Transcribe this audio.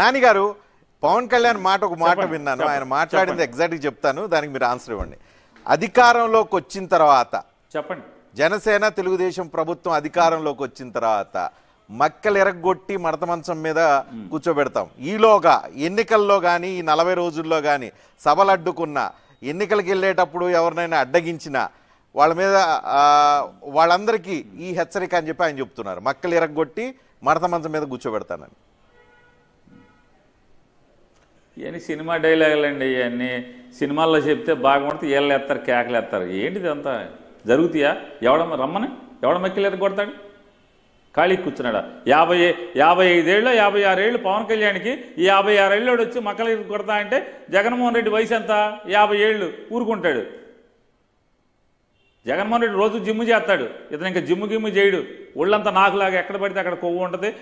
నానిగారు పవన్ కళ్యాణ్ మాట ఒక మాట విన్నాను ఆయన మాట్లాడింది ఎగ్జాక్ట్గా చెప్తాను దానికి మీరు ఆన్సర్ ఇవ్వండి అధికారంలోకి వచ్చిన తర్వాత చెప్పండి జనసేన తెలుగుదేశం ప్రభుత్వం అధికారంలోకి వచ్చిన తర్వాత మక్కలు ఎరగొట్టి మడత మంచం మీద కూర్చోబెడతాం ఈలోగా ఎన్నికల్లో కానీ ఈ నలభై రోజుల్లో కానీ సభలు అడ్డుకున్న ఎన్నికలకు వెళ్ళేటప్పుడు ఎవరినైనా అడ్డగించినా వాళ్ళ మీద వాళ్ళందరికీ ఈ హెచ్చరిక అని చెప్పి ఆయన చెప్తున్నారు మక్కలు ఎరగొట్టి మడత మంచం మీద కూర్చోబెడతానని ఇవన్నీ సినిమా అండి ఇవన్నీ సినిమాల్లో చెప్తే బాగుంటుంది వీళ్ళు ఎత్తారు కేకలు ఎత్తారు ఏంటిది అంతా జరుగుతాయా ఎవడమ్మ రమ్మని ఎవడ మెక్కిలేదు కొడతాడు ఖాళీ కూర్చున్నాడా యాభై యాభై ఐదేళ్ళు యాభై ఆరేళ్ళు పవన్ కళ్యాణ్కి ఈ యాభై ఆరేళ్ళు వచ్చి మక్కలు కొడతా అంటే జగన్మోహన్ రెడ్డి వయసు ఎంత యాభై ఏళ్ళు ఊరుకుంటాడు జగన్మోహన్ రెడ్డి రోజు జిమ్ చేస్తాడు ఇతను ఇంకా జిమ్ గిమ్ చేయడు ఒళ్ళంతా నాకులాగా ఎక్కడ పడితే అక్కడ కొవ్వు ఉంటుంది